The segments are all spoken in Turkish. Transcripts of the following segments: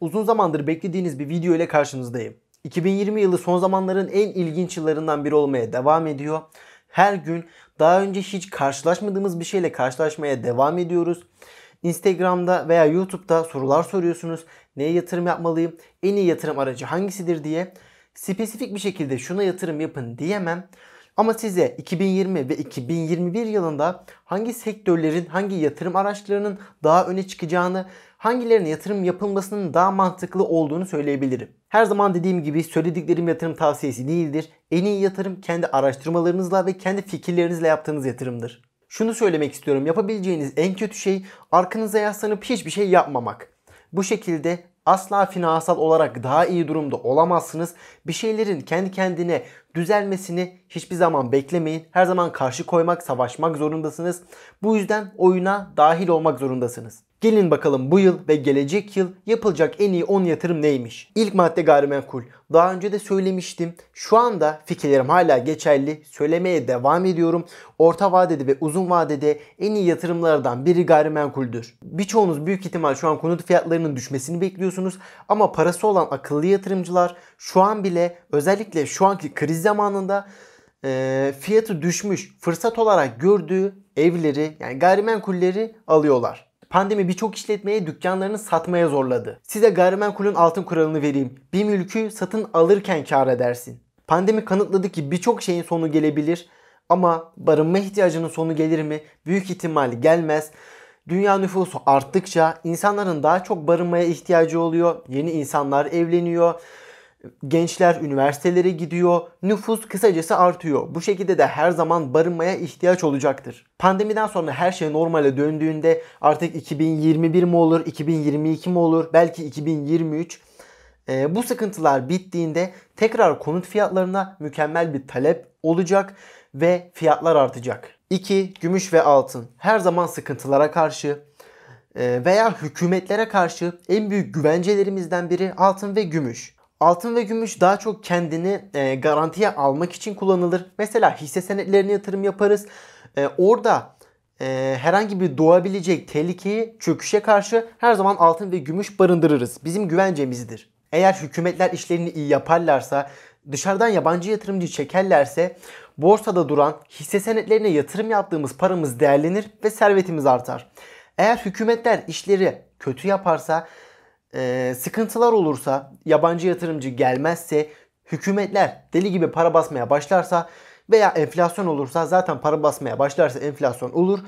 Uzun zamandır beklediğiniz bir video ile karşınızdayım. 2020 yılı son zamanların en ilginç yıllarından biri olmaya devam ediyor. Her gün daha önce hiç karşılaşmadığımız bir şeyle karşılaşmaya devam ediyoruz. Instagram'da veya YouTube'da sorular soruyorsunuz. Neye yatırım yapmalıyım? En iyi yatırım aracı hangisidir diye. Spesifik bir şekilde şuna yatırım yapın diyemem. Ama size 2020 ve 2021 yılında hangi sektörlerin, hangi yatırım araçlarının daha öne çıkacağını, hangilerine yatırım yapılmasının daha mantıklı olduğunu söyleyebilirim. Her zaman dediğim gibi söylediklerim yatırım tavsiyesi değildir. En iyi yatırım kendi araştırmalarınızla ve kendi fikirlerinizle yaptığınız yatırımdır. Şunu söylemek istiyorum. Yapabileceğiniz en kötü şey arkanıza yaslanıp hiçbir şey yapmamak. Bu şekilde Asla finansal olarak daha iyi durumda olamazsınız. Bir şeylerin kendi kendine düzelmesini hiçbir zaman beklemeyin. Her zaman karşı koymak, savaşmak zorundasınız. Bu yüzden oyuna dahil olmak zorundasınız. Gelin bakalım bu yıl ve gelecek yıl yapılacak en iyi 10 yatırım neymiş? İlk madde gayrimenkul. Daha önce de söylemiştim. Şu anda fikirlerim hala geçerli. Söylemeye devam ediyorum. Orta vadede ve uzun vadede en iyi yatırımlardan biri gayrimenkuldür. Birçoğunuz büyük ihtimal şu an konut fiyatlarının düşmesini bekliyorsunuz. Ama parası olan akıllı yatırımcılar şu an bile özellikle şu anki kriz zamanında e, fiyatı düşmüş fırsat olarak gördüğü evleri yani gayrimenkulleri alıyorlar. Pandemi birçok işletmeye dükkanlarını satmaya zorladı. Size gayrimenkulün altın kuralını vereyim. Bir mülkü satın alırken kar edersin. Pandemi kanıtladı ki birçok şeyin sonu gelebilir ama barınma ihtiyacının sonu gelir mi? Büyük ihtimal gelmez. Dünya nüfusu arttıkça insanların daha çok barınmaya ihtiyacı oluyor. Yeni insanlar evleniyor. Gençler üniversitelere gidiyor, nüfus kısacası artıyor. Bu şekilde de her zaman barınmaya ihtiyaç olacaktır. Pandemiden sonra her şey normale döndüğünde artık 2021 mi olur, 2022 mi olur, belki 2023 e, ee, bu sıkıntılar bittiğinde tekrar konut fiyatlarına mükemmel bir talep olacak ve fiyatlar artacak. 2. Gümüş ve altın. Her zaman sıkıntılara karşı e, veya hükümetlere karşı en büyük güvencelerimizden biri altın ve gümüş. Altın ve gümüş daha çok kendini e, garantiye almak için kullanılır. Mesela hisse senetlerine yatırım yaparız. E, orada e, herhangi bir doğabilecek tehlikeyi çöküşe karşı her zaman altın ve gümüş barındırırız. Bizim güvencemizdir. Eğer hükümetler işlerini iyi yaparlarsa, dışarıdan yabancı yatırımcı çekerlerse borsada duran hisse senetlerine yatırım yaptığımız paramız değerlenir ve servetimiz artar. Eğer hükümetler işleri kötü yaparsa e, sıkıntılar olursa, yabancı yatırımcı gelmezse, hükümetler deli gibi para basmaya başlarsa veya enflasyon olursa zaten para basmaya başlarsa enflasyon olur.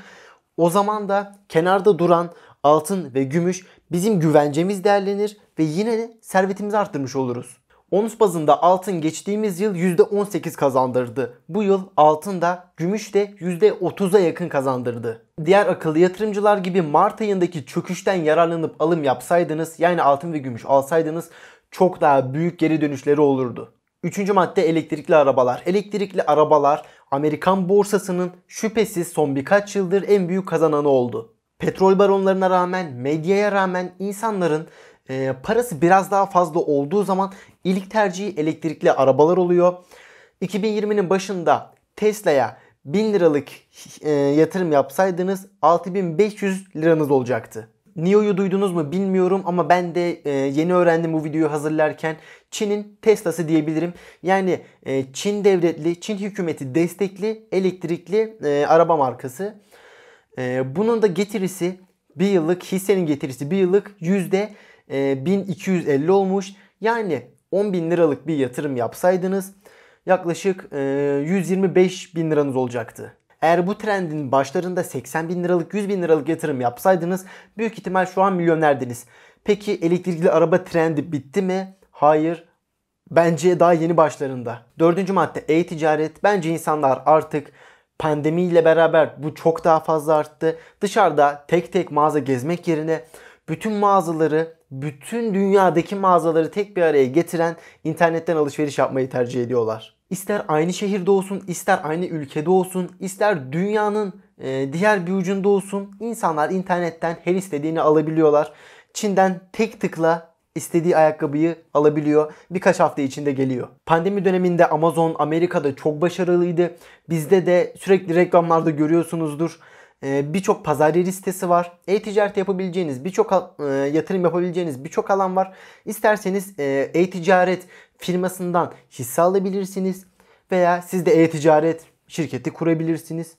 O zaman da kenarda duran altın ve gümüş bizim güvencemiz değerlenir ve yine de servetimizi arttırmış oluruz. Ons bazında altın geçtiğimiz yıl %18 kazandırdı. Bu yıl altın da gümüş de %30'a yakın kazandırdı. Diğer akıllı yatırımcılar gibi Mart ayındaki çöküşten yararlanıp alım yapsaydınız yani altın ve gümüş alsaydınız çok daha büyük geri dönüşleri olurdu. Üçüncü madde elektrikli arabalar. Elektrikli arabalar Amerikan borsasının şüphesiz son birkaç yıldır en büyük kazananı oldu. Petrol baronlarına rağmen, medyaya rağmen insanların e, parası biraz daha fazla olduğu zaman ilk tercihi elektrikli arabalar oluyor. 2020'nin başında Tesla'ya 1000 liralık e, yatırım yapsaydınız 6500 liranız olacaktı. NIO'yu duydunuz mu bilmiyorum ama ben de e, yeni öğrendim bu videoyu hazırlarken Çin'in Tesla'sı diyebilirim. Yani e, Çin devletli, Çin hükümeti destekli elektrikli e, araba markası. E, bunun da getirisi bir yıllık hissenin getirisi bir yıllık yüzde 1250 ee, olmuş. Yani 10 bin liralık bir yatırım yapsaydınız yaklaşık e, 125 bin liranız olacaktı. Eğer bu trendin başlarında 80 bin liralık 100 bin liralık yatırım yapsaydınız büyük ihtimal şu an milyonerdiniz. Peki elektrikli araba trendi bitti mi? Hayır. Bence daha yeni başlarında. Dördüncü madde e-ticaret. Bence insanlar artık pandemiyle beraber bu çok daha fazla arttı. Dışarıda tek tek mağaza gezmek yerine bütün mağazaları, bütün dünyadaki mağazaları tek bir araya getiren internetten alışveriş yapmayı tercih ediyorlar. İster aynı şehirde olsun, ister aynı ülkede olsun, ister dünyanın e, diğer bir ucunda olsun insanlar internetten her istediğini alabiliyorlar. Çin'den tek tıkla istediği ayakkabıyı alabiliyor. Birkaç hafta içinde geliyor. Pandemi döneminde Amazon Amerika'da çok başarılıydı. Bizde de sürekli reklamlarda görüyorsunuzdur. Ee, birçok pazar yeri sitesi var. E-ticaret yapabileceğiniz, birçok e, yatırım yapabileceğiniz birçok alan var. İsterseniz e, e-ticaret firmasından hisse alabilirsiniz veya siz de e-ticaret şirketi kurabilirsiniz.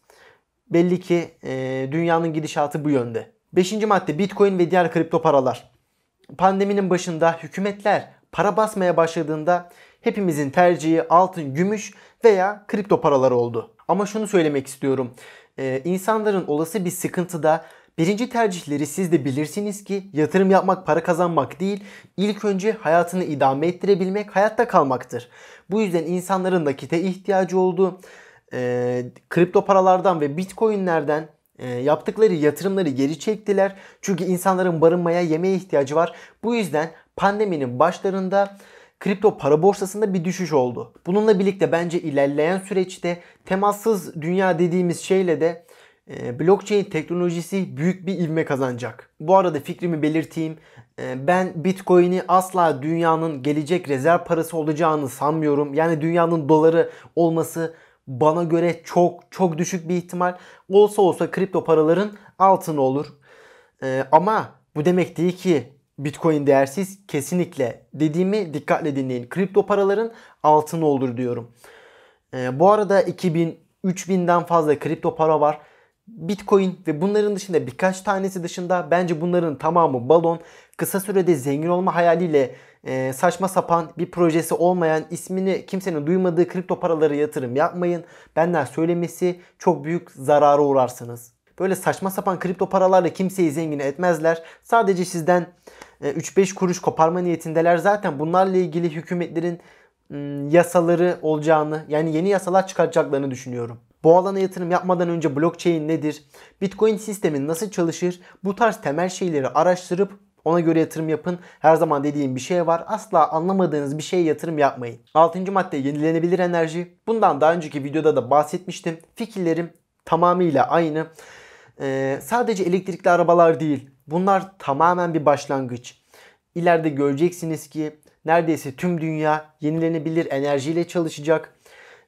Belli ki e, dünyanın gidişatı bu yönde. Beşinci madde Bitcoin ve diğer kripto paralar. Pandeminin başında hükümetler para basmaya başladığında Hepimizin tercihi altın, gümüş veya kripto paralar oldu. Ama şunu söylemek istiyorum. Ee, insanların olası bir sıkıntıda Birinci tercihleri siz de bilirsiniz ki yatırım yapmak para kazanmak değil, ilk önce hayatını idame ettirebilmek, hayatta kalmaktır. Bu yüzden insanların nakite ihtiyacı olduğu, e, kripto paralardan ve bitcoinlerden e, yaptıkları yatırımları geri çektiler. Çünkü insanların barınmaya, yemeğe ihtiyacı var. Bu yüzden pandeminin başlarında kripto para borsasında bir düşüş oldu. Bununla birlikte bence ilerleyen süreçte temassız dünya dediğimiz şeyle de e, blockchain teknolojisi büyük bir ivme kazanacak. Bu arada fikrimi belirteyim. E, ben Bitcoin'i asla dünyanın gelecek rezerv parası olacağını sanmıyorum. Yani dünyanın doları olması bana göre çok çok düşük bir ihtimal. Olsa olsa kripto paraların altını olur. E, ama bu demek değil ki Bitcoin değersiz kesinlikle dediğimi dikkatle dinleyin. Kripto paraların altını olur diyorum. Ee, bu arada 2000 3000'den fazla kripto para var. Bitcoin ve bunların dışında birkaç tanesi dışında bence bunların tamamı balon. Kısa sürede zengin olma hayaliyle e, saçma sapan bir projesi olmayan ismini kimsenin duymadığı kripto paraları yatırım yapmayın. Benden söylemesi çok büyük zarara uğrarsınız. Böyle saçma sapan kripto paralarla kimseyi zengin etmezler. Sadece sizden 3-5 e, kuruş koparma niyetindeler. Zaten bunlarla ilgili hükümetlerin yasaları olacağını yani yeni yasalar çıkartacaklarını düşünüyorum. Bu alana yatırım yapmadan önce blockchain nedir? Bitcoin sistemi nasıl çalışır? Bu tarz temel şeyleri araştırıp ona göre yatırım yapın. Her zaman dediğim bir şey var. Asla anlamadığınız bir şeye yatırım yapmayın. 6. madde yenilenebilir enerji. Bundan daha önceki videoda da bahsetmiştim. Fikirlerim tamamıyla aynı. Ee, sadece elektrikli arabalar değil Bunlar tamamen bir başlangıç. İleride göreceksiniz ki neredeyse tüm dünya yenilenebilir enerjiyle çalışacak.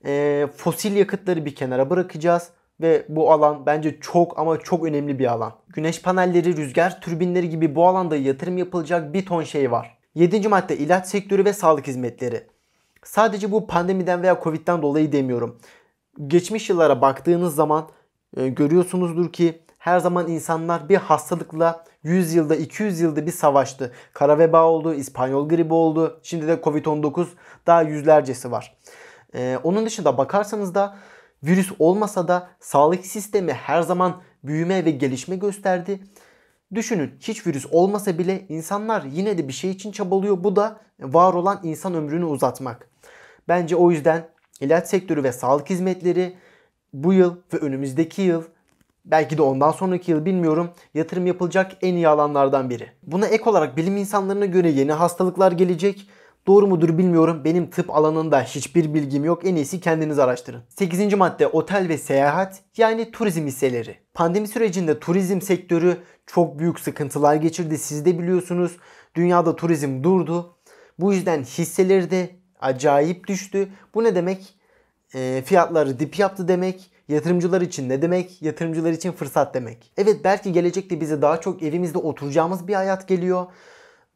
E, fosil yakıtları bir kenara bırakacağız ve bu alan bence çok ama çok önemli bir alan. Güneş panelleri, rüzgar türbinleri gibi bu alanda yatırım yapılacak bir ton şey var. 7. madde ilaç sektörü ve sağlık hizmetleri. Sadece bu pandemiden veya Covid'den dolayı demiyorum. Geçmiş yıllara baktığınız zaman e, görüyorsunuzdur ki her zaman insanlar bir hastalıkla 100 yılda 200 yılda bir savaştı. Kara veba oldu, İspanyol gribi oldu. Şimdi de Covid-19 daha yüzlercesi var. Ee, onun dışında bakarsanız da virüs olmasa da sağlık sistemi her zaman büyüme ve gelişme gösterdi. Düşünün hiç virüs olmasa bile insanlar yine de bir şey için çabalıyor. Bu da var olan insan ömrünü uzatmak. Bence o yüzden ilaç sektörü ve sağlık hizmetleri bu yıl ve önümüzdeki yıl Belki de ondan sonraki yıl bilmiyorum yatırım yapılacak en iyi alanlardan biri. Buna ek olarak bilim insanlarına göre yeni hastalıklar gelecek. Doğru mudur bilmiyorum. Benim tıp alanında hiçbir bilgim yok. En iyisi kendiniz araştırın. 8. madde otel ve seyahat yani turizm hisseleri. Pandemi sürecinde turizm sektörü çok büyük sıkıntılar geçirdi. Siz de biliyorsunuz dünyada turizm durdu. Bu yüzden hisseleri de acayip düştü. Bu ne demek? E, fiyatları dip yaptı demek. Yatırımcılar için ne demek? Yatırımcılar için fırsat demek. Evet belki gelecekte bize daha çok evimizde oturacağımız bir hayat geliyor.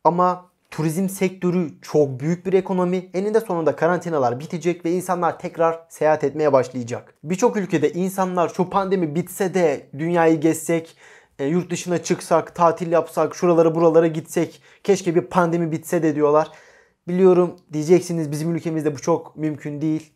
Ama turizm sektörü çok büyük bir ekonomi. Eninde sonunda karantinalar bitecek ve insanlar tekrar seyahat etmeye başlayacak. Birçok ülkede insanlar şu pandemi bitse de dünyayı gezsek, e, yurt dışına çıksak, tatil yapsak, şuralara buralara gitsek, keşke bir pandemi bitse de diyorlar. Biliyorum diyeceksiniz bizim ülkemizde bu çok mümkün değil.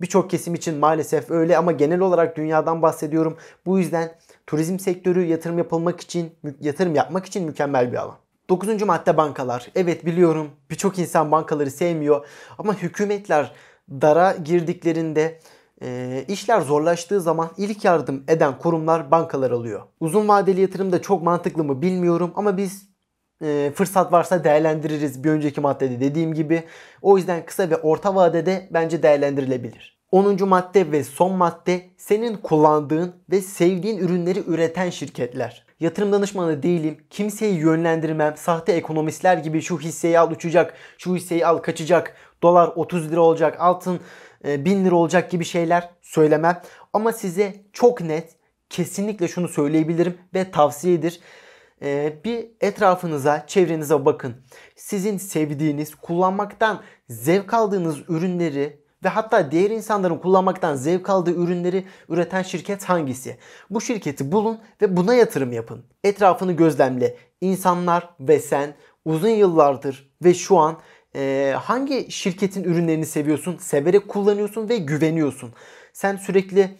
Birçok kesim için maalesef öyle ama genel olarak dünyadan bahsediyorum. Bu yüzden turizm sektörü yatırım yapılmak için, yatırım yapmak için mükemmel bir alan. Dokuzuncu madde bankalar. Evet biliyorum birçok insan bankaları sevmiyor ama hükümetler dara girdiklerinde e, işler zorlaştığı zaman ilk yardım eden kurumlar bankalar alıyor. Uzun vadeli yatırım da çok mantıklı mı bilmiyorum ama biz e, fırsat varsa değerlendiririz bir önceki maddede dediğim gibi. O yüzden kısa ve orta vadede bence değerlendirilebilir. 10. madde ve son madde senin kullandığın ve sevdiğin ürünleri üreten şirketler. Yatırım danışmanı değilim. Kimseyi yönlendirmem. Sahte ekonomistler gibi şu hisseyi al uçacak, şu hisseyi al kaçacak, dolar 30 lira olacak, altın 1000 e, lira olacak gibi şeyler söylemem. Ama size çok net kesinlikle şunu söyleyebilirim ve tavsiyedir. Ee, bir etrafınıza, çevrenize bakın. Sizin sevdiğiniz, kullanmaktan zevk aldığınız ürünleri ve hatta diğer insanların kullanmaktan zevk aldığı ürünleri üreten şirket hangisi? Bu şirketi bulun ve buna yatırım yapın. Etrafını gözlemle. İnsanlar ve sen uzun yıllardır ve şu an e, hangi şirketin ürünlerini seviyorsun, severek kullanıyorsun ve güveniyorsun. Sen sürekli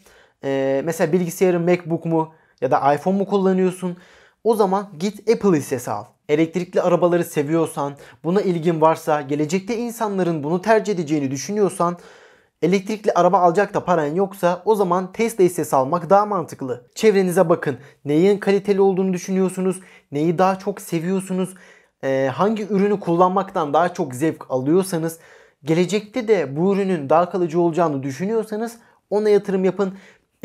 e, mesela bilgisayarın MacBook mu ya da iPhone mu kullanıyorsun? O zaman git Apple hissesi al. Elektrikli arabaları seviyorsan, buna ilgin varsa, gelecekte insanların bunu tercih edeceğini düşünüyorsan Elektrikli araba alacak da paran yoksa o zaman Tesla hissesi almak daha mantıklı. Çevrenize bakın. Neyin kaliteli olduğunu düşünüyorsunuz? Neyi daha çok seviyorsunuz? Ee, hangi ürünü kullanmaktan daha çok zevk alıyorsanız, gelecekte de bu ürünün daha kalıcı olacağını düşünüyorsanız ona yatırım yapın.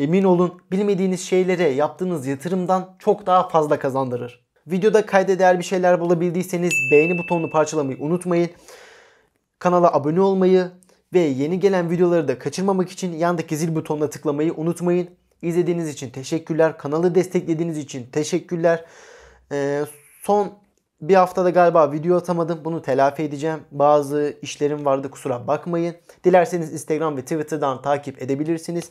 Emin olun bilmediğiniz şeylere yaptığınız yatırımdan çok daha fazla kazandırır. Videoda kayda değer bir şeyler bulabildiyseniz beğeni butonunu parçalamayı unutmayın. Kanala abone olmayı ve yeni gelen videoları da kaçırmamak için yandaki zil butonuna tıklamayı unutmayın. İzlediğiniz için teşekkürler. Kanalı desteklediğiniz için teşekkürler. Ee, son bir haftada galiba video atamadım. Bunu telafi edeceğim. Bazı işlerim vardı kusura bakmayın. Dilerseniz Instagram ve Twitter'dan takip edebilirsiniz.